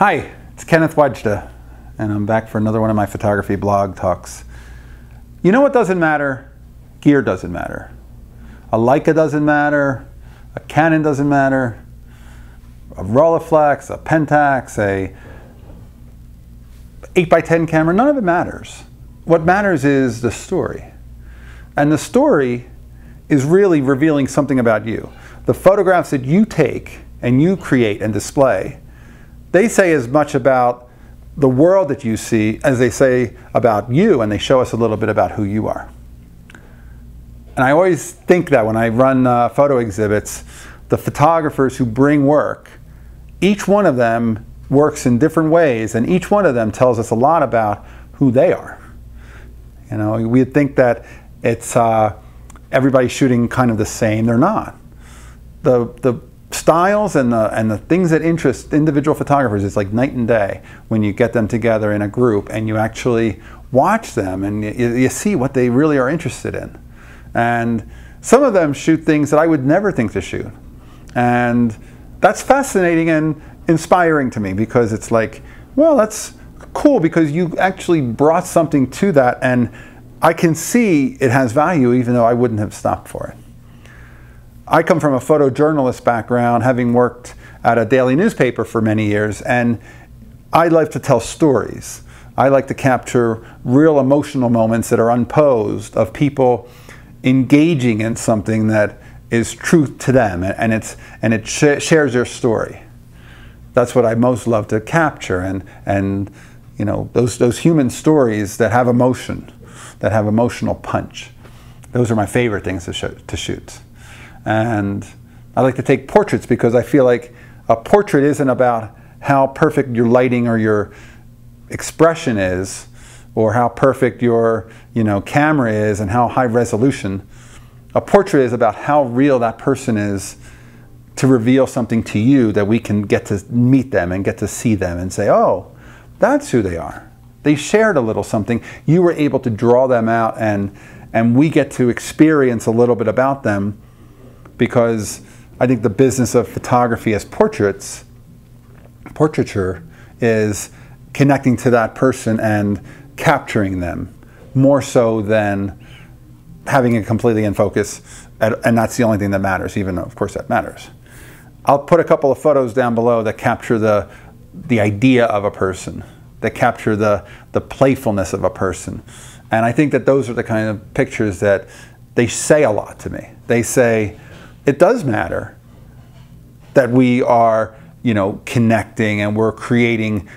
Hi, it's Kenneth Wajda, and I'm back for another one of my photography blog talks. You know what doesn't matter? Gear doesn't matter. A Leica doesn't matter, a Canon doesn't matter, a Rolleiflex, a Pentax, a 8x10 camera, none of it matters. What matters is the story. And the story is really revealing something about you. The photographs that you take and you create and display they say as much about the world that you see as they say about you, and they show us a little bit about who you are. And I always think that when I run uh, photo exhibits, the photographers who bring work, each one of them works in different ways, and each one of them tells us a lot about who they are. You know, we'd think that it's uh, everybody shooting kind of the same. They're not. The, the styles and the, and the things that interest individual photographers, it's like night and day when you get them together in a group and you actually watch them and you, you see what they really are interested in. And some of them shoot things that I would never think to shoot. And that's fascinating and inspiring to me because it's like, well, that's cool because you actually brought something to that and I can see it has value even though I wouldn't have stopped for it. I come from a photojournalist background, having worked at a daily newspaper for many years, and I like to tell stories. I like to capture real emotional moments that are unposed of people engaging in something that is truth to them, and, it's, and it sh shares their story. That's what I most love to capture, and, and you know, those, those human stories that have emotion, that have emotional punch. Those are my favorite things to, to shoot. And I like to take portraits because I feel like a portrait isn't about how perfect your lighting or your expression is or how perfect your you know camera is and how high resolution a portrait is about how real that person is to reveal something to you that we can get to meet them and get to see them and say oh that's who they are they shared a little something you were able to draw them out and and we get to experience a little bit about them because I think the business of photography as portraits, portraiture, is connecting to that person and capturing them more so than having it completely in focus. At, and that's the only thing that matters, even though, of course, that matters. I'll put a couple of photos down below that capture the, the idea of a person, that capture the, the playfulness of a person. And I think that those are the kind of pictures that they say a lot to me. They say, it does matter that we are, you know, connecting and we're creating.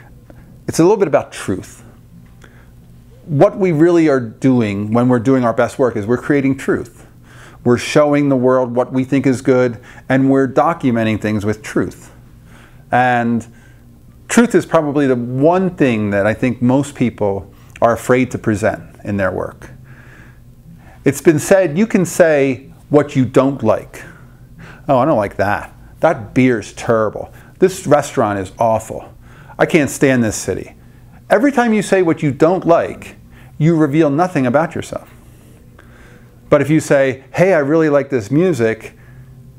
It's a little bit about truth. What we really are doing when we're doing our best work is we're creating truth. We're showing the world what we think is good and we're documenting things with truth. And truth is probably the one thing that I think most people are afraid to present in their work. It's been said you can say what you don't like Oh, I don't like that. That beer's terrible. This restaurant is awful. I can't stand this city. Every time you say what you don't like, you reveal nothing about yourself. But if you say, hey, I really like this music,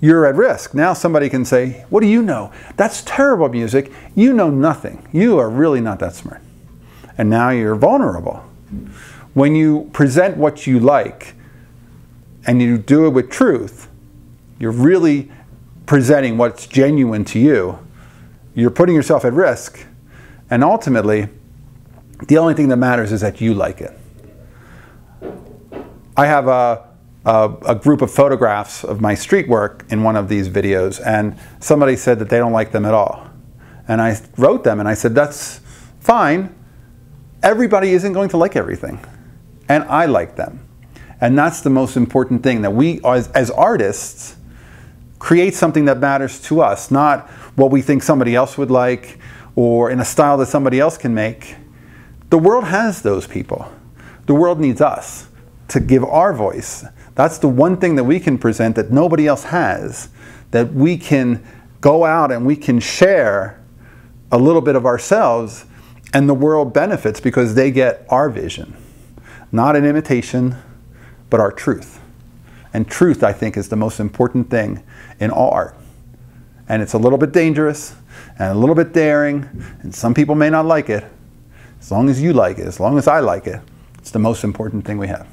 you're at risk. Now somebody can say, what do you know? That's terrible music. You know nothing. You are really not that smart. And now you're vulnerable. When you present what you like and you do it with truth, you're really presenting what's genuine to you. You're putting yourself at risk. And ultimately, the only thing that matters is that you like it. I have a, a, a, group of photographs of my street work in one of these videos, and somebody said that they don't like them at all. And I wrote them and I said, That's fine. Everybody isn't going to like everything. And I like them. And that's the most important thing that we, as, as artists, create something that matters to us, not what we think somebody else would like or in a style that somebody else can make. The world has those people. The world needs us to give our voice. That's the one thing that we can present that nobody else has, that we can go out and we can share a little bit of ourselves, and the world benefits because they get our vision, not an imitation, but our truth. And truth, I think, is the most important thing in all art. And it's a little bit dangerous and a little bit daring, and some people may not like it. As long as you like it, as long as I like it, it's the most important thing we have.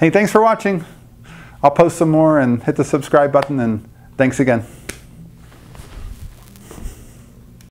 Hey, thanks for watching. I'll post some more and hit the subscribe button, and thanks again.